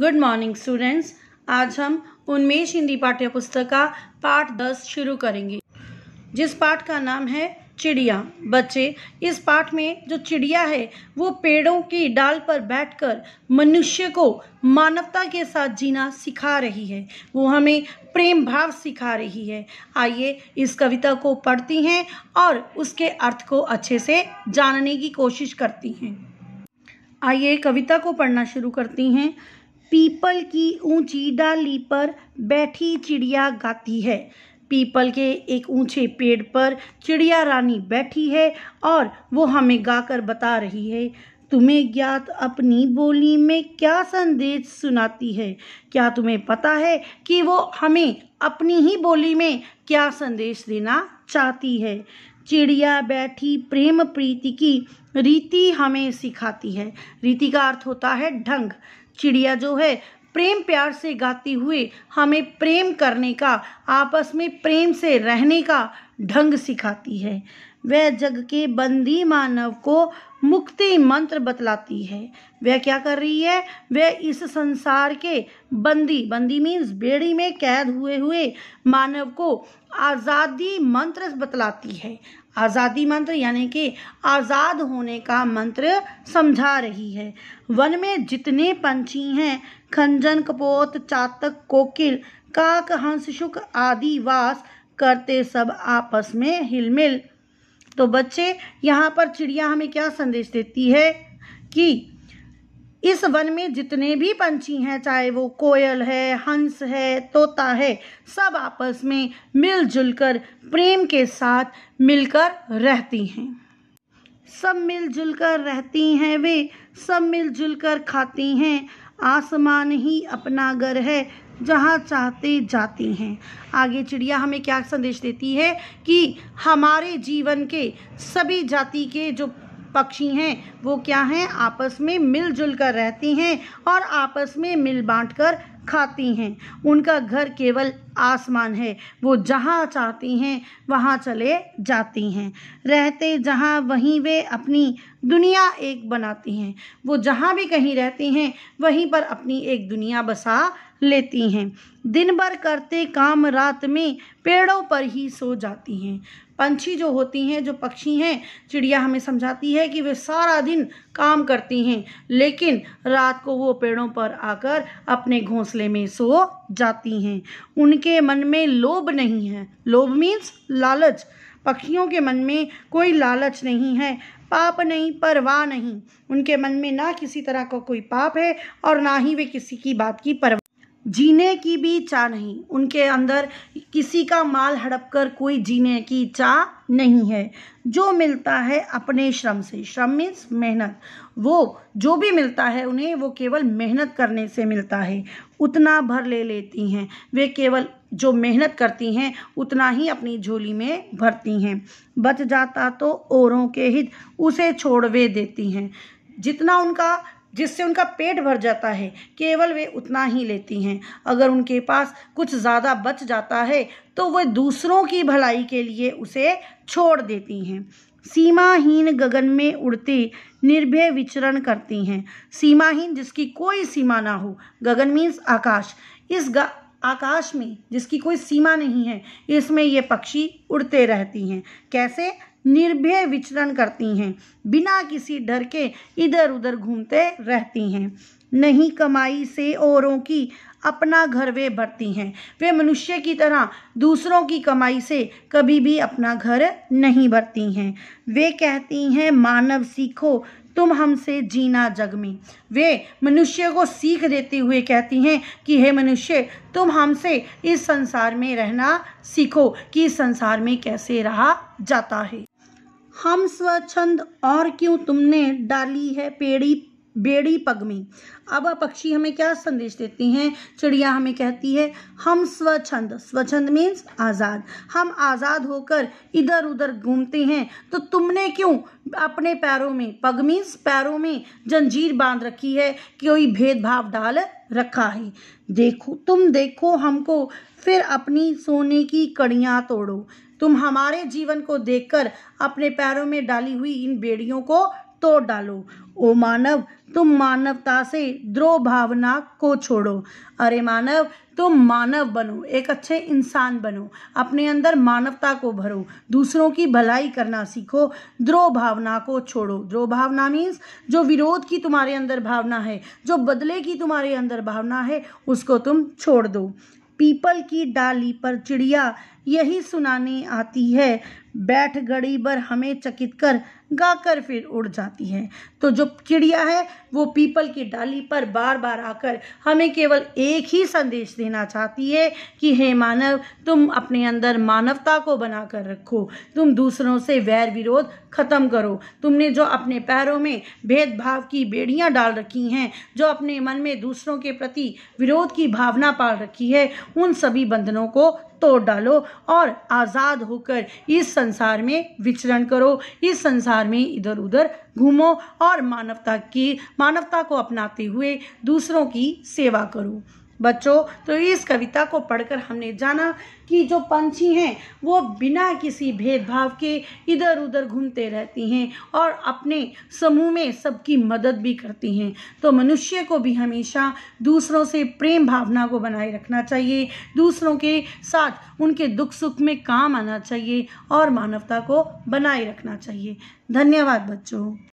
good morning students आज हम उन्मेष हिंदी पाठ्य पुस्तक का पाठ दस शुरू करेंगे जिस पाठ का नाम है चिड़िया बच्चे इस पाठ में जो चिड़िया है वो पेड़ों की डाल पर बैठकर मनुष्य को मानवता के साथ जीना सिखा रही है वो हमें प्रेम भाव सिखा रही है आइए इस कविता को पढ़ती हैं और उसके अर्थ को अच्छे से जानने की कोशिश करती हैं आइए कविता को पढ़ना शुरू करती हैं पीपल की ऊंची डाली पर बैठी चिड़िया गाती है पीपल के एक ऊंचे पेड़ पर चिड़िया रानी बैठी है और वो हमें गाकर बता रही है तुम्हें ज्ञात अपनी बोली में क्या संदेश सुनाती है क्या तुम्हें पता है कि वो हमें अपनी ही बोली में क्या संदेश देना चाहती है चिड़िया बैठी प्रेम प्रीति की रीति हमें सिखाती है रीति का अर्थ होता है ढंग चिड़िया जो है प्रेम प्यार से गाती हुई हमें प्रेम करने का आपस में प्रेम से रहने का ढंग सिखाती है वह जग के बंदी मानव को मुक्ति मंत्र बतलाती है वह क्या कर रही है वह इस संसार के बंदी बंदी मीन्स बेड़ी में कैद हुए हुए मानव को आज़ादी मंत्र बतलाती है आज़ादी मंत्र यानी कि आज़ाद होने का मंत्र समझा रही है वन में जितने पंछी हैं खंजन कपोत चातक कोकिल काक हंस शुक आदि वास करते सब आपस में हिलमिल तो बच्चे यहाँ पर चिड़िया हमें क्या संदेश देती है कि इस वन में जितने भी पंछी हैं चाहे वो कोयल है हंस है तोता है सब आपस में मिलजुल कर प्रेम के साथ मिलकर रहती हैं सब मिलजुल कर रहती हैं वे सब मिलजुल कर खाती हैं आसमान ही अपना घर है जहाँ चाहते जाती हैं आगे चिड़िया हमें क्या संदेश देती है कि हमारे जीवन के सभी जाति के जो पक्षी हैं वो क्या हैं आपस में मिलजुल कर रहती हैं और आपस में मिल बांटकर कर खाती हैं उनका घर केवल आसमान है वो जहाँ चाहती हैं वहाँ चले जाती हैं रहते जहाँ वहीं वे अपनी दुनिया एक बनाती हैं वो जहाँ भी कहीं रहती हैं वहीं पर अपनी एक दुनिया बसा लेती हैं दिन भर करते काम रात में पेड़ों पर ही सो जाती हैं पंछी जो होती हैं जो पक्षी हैं चिड़िया हमें समझाती है कि वे सारा दिन काम करती हैं लेकिन रात को वो पेड़ों पर आकर अपने घोंसले घोंसले में सो जाती हैं उनके मन में लोभ नहीं है लोभ मीन्स लालच पक्षियों के मन में कोई लालच नहीं है पाप नहीं परवाह नहीं उनके मन में ना किसी तरह का को कोई पाप है और ना ही वे किसी की बात की परवाह जीने की भी इच्छा नहीं उनके अंदर किसी का माल हड़प कर कोई जीने की इच्छा नहीं है जो मिलता है अपने श्रम से श्रम मीन्स मेहनत वो जो भी मिलता है उन्हें वो केवल मेहनत करने से मिलता है उतना भर ले लेती हैं वे केवल जो मेहनत करती हैं उतना ही अपनी झोली में भरती हैं बच जाता तो औरों के हित उसे छोड़ वे देती हैं जितना उनका जिससे उनका पेट भर जाता है केवल वे उतना ही लेती हैं अगर उनके पास कुछ ज़्यादा बच जाता है तो वे दूसरों की भलाई के लिए उसे छोड़ देती हैं सीमाहीन गगन में उड़ती निर्भय विचरण करती हैं सीमाहीन जिसकी कोई सीमा ना हो गगन मीन्स आकाश इस गा आकाश में जिसकी कोई सीमा नहीं है इसमें ये पक्षी उड़ते रहती हैं कैसे निर्भय विचरण करती हैं बिना किसी डर के इधर उधर घूमते रहती हैं नहीं कमाई से औरों की अपना घर वे भरती हैं वे मनुष्य की तरह दूसरों की कमाई से कभी भी अपना घर नहीं भरती हैं वे कहती हैं मानव सीखो तुम हमसे जीना जग में वे मनुष्य को सीख देते हुए कहती हैं कि हे मनुष्य तुम हमसे इस संसार में रहना सीखो कि इस संसार में कैसे रहा जाता है हम स्वच्छंद और क्यों तुमने डाली है पेड़ी बेड़ी पगमी अब पक्षी हमें क्या संदेश देती हैं चिड़िया हमें कहती है हम स्वच्छंद स्वच्छंद मीन्स आज़ाद हम आज़ाद होकर इधर उधर घूमते हैं तो तुमने क्यों अपने पैरों में पग मीन्स पैरों में जंजीर बांध रखी है कोई भेदभाव डाल रखा है देखो तुम देखो हमको फिर अपनी सोने की कड़ियाँ तोड़ो तुम हमारे जीवन को देखकर अपने पैरों में डाली हुई इन बेड़ियों को तोड़ डालो ओ मानव तुम मानवता से द्रोह भावना को छोड़ो अरे मानव तुम मानव बनो एक अच्छे इंसान बनो अपने अंदर मानवता को भरो दूसरों की भलाई करना सीखो द्रोह भावना को छोड़ो द्रोह भावना मीन्स जो विरोध की तुम्हारे अंदर भावना है जो बदले की तुम्हारे अंदर भावना है उसको तुम छोड़ दो पीपल की डाली पर चिड़िया यही सुनाने आती है बैठ घड़ी भर हमें चकित कर गाकर फिर उड़ जाती है तो जो चिड़िया है वो पीपल की डाली पर बार बार आकर हमें केवल एक ही संदेश देना चाहती है कि हे मानव तुम अपने अंदर मानवता को बनाकर रखो तुम दूसरों से वैर विरोध खत्म करो तुमने जो अपने पैरों में भेदभाव की बेड़ियाँ डाल रखी हैं जो अपने मन में दूसरों के प्रति विरोध की भावना पाल रखी है उन सभी बंधनों को तोड़ डालो और आज़ाद होकर इस संसार में विचरण करो इस संसार में इधर उधर घूमो और मानवता की मानवता को अपनाते हुए दूसरों की सेवा करो बच्चों तो इस कविता को पढ़कर हमने जाना कि जो पंछी हैं वो बिना किसी भेदभाव के इधर उधर घूमते रहती हैं और अपने समूह में सबकी मदद भी करती हैं तो मनुष्य को भी हमेशा दूसरों से प्रेम भावना को बनाए रखना चाहिए दूसरों के साथ उनके दुख सुख में काम आना चाहिए और मानवता को बनाए रखना चाहिए धन्यवाद बच्चों